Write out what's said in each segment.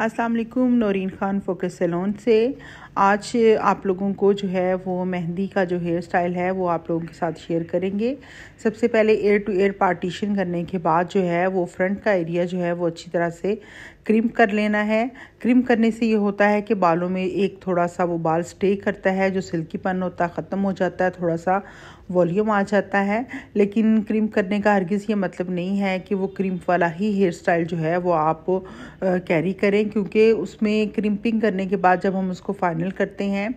Aslam Naureen Khan focus salon से आज आप लोगों को जो है वो मेहंदी का जो हेयर स्टाइल है वो आप लोगों के साथ शेयर करेंगे सबसे पहले एयर टू एयर पार्टीशन करने के बाद जो है वो फ्रंट का एरिया जो है वो अच्छी तरह से क्रीम कर लेना है क्रीम करने से ये होता है कि बालों में एक थोड़ा सा वो बाल स्टे करता है जो सिल्कीपन होता है ख़त्म हो जाता है थोड़ा सा वॉल्यूम आ जाता है लेकिन क्रीम करने का हरगिज़ ये मतलब नहीं है कि वो क्रीम वाला ही हेयर स्टाइल जो है वो आप कैरी करें क्योंकि उसमें क्रिम्पिंग करने के बाद जब हम उसको फाइनल करते हैं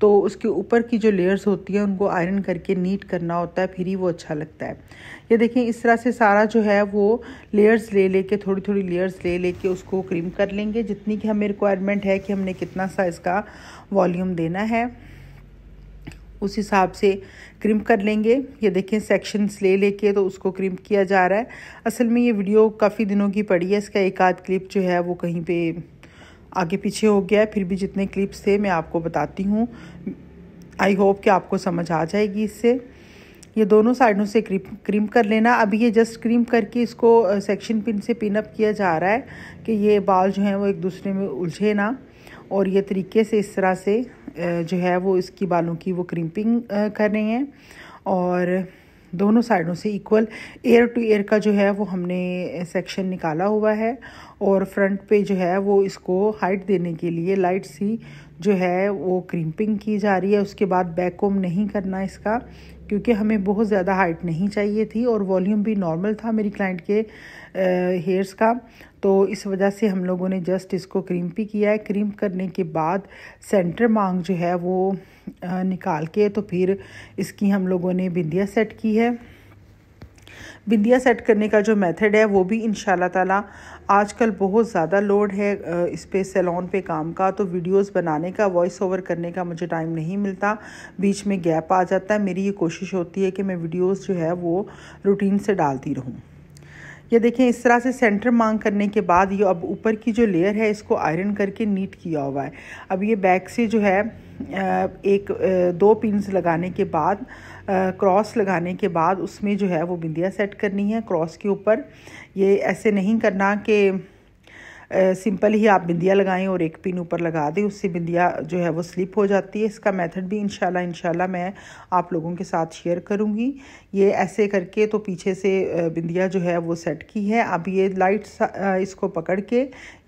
तो उसके ऊपर की जो लेयर्स होती हैं उनको आयरन करके नीट करना होता है फिर ही वो अच्छा लगता है ये देखें इस तरह से सारा जो है वो लेयर्स ले लेके थोड़ी थोड़ी लेयर्स ले लेके उसको क्रीम कर लेंगे जितनी की हमें रिक्वायरमेंट है कि हमने कितना सा इसका वॉल्यूम देना है उस हिसाब से क्रिम्प कर लेंगे ये देखें सेक्शंस ले लेके तो उसको क्रिम्प किया जा रहा है असल में ये वीडियो काफ़ी दिनों की पड़ी है इसका एक आध क्लिप जो है वो कहीं पे आगे पीछे हो गया है फिर भी जितने क्लिप्स थे मैं आपको बताती हूँ आई होप कि आपको समझ आ जाएगी इससे ये दोनों साइडों से क्रीम क्रीम कर लेना अभी ये जस्ट क्रीम करके इसको सेक्शन पिन से पिनअप किया जा रहा है कि ये बाल जो हैं वो एक दूसरे में उलझे ना और ये तरीके से इस तरह से जो है वो इसकी बालों की वो क्रिम्पिंग कर रहे हैं और दोनों साइडों से इक्वल एयर टू एयर का जो है वो हमने सेक्शन निकाला हुआ है और फ्रंट पे जो है वो इसको हाइट देने के लिए लाइट सी जो है वो क्रिम्पिंग की जा रही है उसके बाद बैक कोम नहीं करना इसका क्योंकि हमें बहुत ज़्यादा हाइट नहीं चाहिए थी और वॉल्यूम भी नॉर्मल था मेरी क्लाइंट के हेयर्स का तो इस वजह से हम लोगों ने जस्ट इसको क्रीम भी किया है क्रीम करने के बाद सेंटर मांग जो है वो निकाल के तो फिर इसकी हम लोगों ने बिंदिया सेट की है बिंदिया सेट करने का जो मेथड है वो भी इन ताला आजकल बहुत ज़्यादा लोड है इस पर सैलॉन पर काम का तो वीडियोस बनाने का वॉइस ओवर करने का मुझे टाइम नहीं मिलता बीच में गैप आ जाता है मेरी ये कोशिश होती है कि मैं वीडियोस जो है वो रूटीन से डालती रहूँ ये देखें इस तरह से सेंटर मांग करने के बाद ये अब ऊपर की जो लेयर है इसको आयरन करके नीट किया हुआ है अब ये बैक से जो है एक दो पिंस लगाने के बाद क्रॉस लगाने के बाद उसमें जो है वो बिंदिया सेट करनी है क्रॉस के ऊपर ये ऐसे नहीं करना कि सिंपल ही आप बिंदिया लगाएं और एक पिन ऊपर लगा दें उससे बिंदिया जो है वो स्लिप हो जाती है इसका मेथड भी इंशाल्लाह इंशाल्लाह मैं आप लोगों के साथ शेयर करूंगी ये ऐसे करके तो पीछे से बिंदिया जो है वो सेट की है अब ये लाइट सा इसको पकड़ के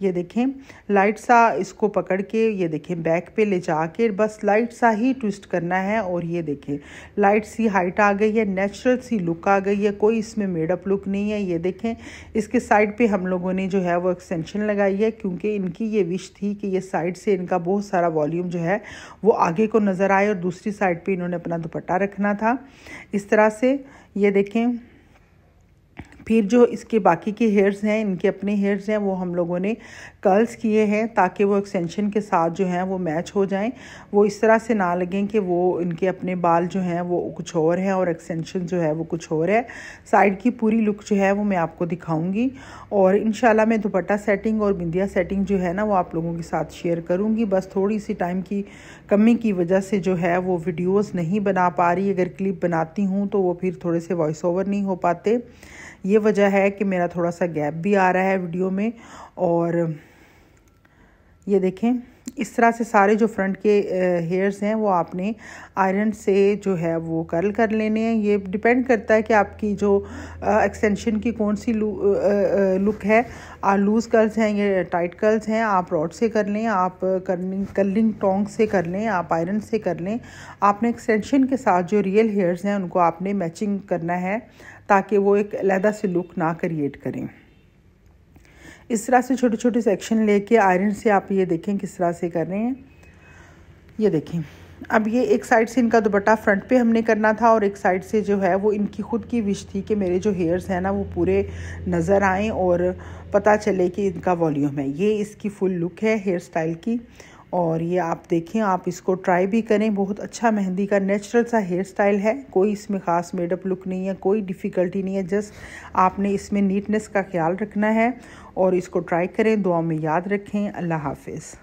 ये देखें लाइट सा इसको पकड़ के ये देखें बैक पे ले जाके बस लाइट सा ही ट्विस्ट करना है और ये देखें लाइट सी हाइट आ गई है नेचुरल सी लुक आ गई है कोई इसमें मेडअप लुक नहीं है ये देखें इसके साइड पर हम लोगों ने जो है वो एक्सटेंशन लगाई है क्योंकि इनकी ये विश थी कि ये साइड से इनका बहुत सारा वॉल्यूम जो है वो आगे को नज़र आए और दूसरी साइड पे इन्होंने अपना दुपट्टा रखना था इस तरह से ये देखें फिर जो इसके बाकी के हेयर्स हैं इनके अपने हेयर्स हैं वो हम लोगों ने कर्ल्स किए हैं ताकि वो एक्सटेंशन के साथ जो हैं वो मैच हो जाएं वो इस तरह से ना लगें कि वो इनके अपने बाल जो हैं वो कुछ और हैं और एक्सटेंशन जो है वो कुछ और है साइड की पूरी लुक जो है वो मैं आपको दिखाऊँगी और इन मैं दुपट्टा सेटिंग और बिंदिया सेटिंग जो है ना वो आप लोगों के साथ शेयर करूँगी बस थोड़ी सी टाइम की कमी की वजह से जो है वो वीडियोज़ नहीं बना पा रही अगर क्लिप बनाती हूँ तो वो फिर थोड़े से वॉइस ओवर नहीं हो पाते ये वजह है कि मेरा थोड़ा सा गैप भी आ रहा है वीडियो में और ये देखें इस तरह से सारे जो फ्रंट के हेयर्स हैं वो आपने आयरन से जो है वो कर्ल कर लेने हैं ये डिपेंड करता है कि आपकी जो एक्सटेंशन की कौन सी लु, आ, लुक है आ लूज़ कर्ल्स हैं ये टाइट कर्ल्स हैं आप रॉड से कर लें आप कर्लिंग कर्लिंग टोंग से कर लें आप आयरन से कर लें आपने एक्सटेंशन के साथ जो रियल हेयर्स हैं उनको आपने मैचिंग करना है ताकि वो एक अलहदा से लुक ना क्रिएट करें इस तरह से छोटे छोटे सेक्शन लेके आयरन से आप ये देखें किस तरह से कर रहे हैं ये देखें अब ये एक साइड से इनका दुपट्टा फ्रंट पे हमने करना था और एक साइड से जो है वो इनकी खुद की विश थी कि मेरे जो हेयर्स हैं ना वो पूरे नज़र आएँ और पता चले कि इनका वॉल्यूम है ये इसकी फुल लुक है हेयर स्टाइल की और ये आप देखें आप इसको ट्राई भी करें बहुत अच्छा मेहंदी का नेचुरल सा हेयर स्टाइल है कोई इसमें ख़ास मेडअप लुक नहीं है कोई डिफ़िकल्टी नहीं है जस्ट आपने इसमें नीटनेस का ख्याल रखना है और इसको ट्राई करें दुआ में याद रखें अल्लाह हाफिज़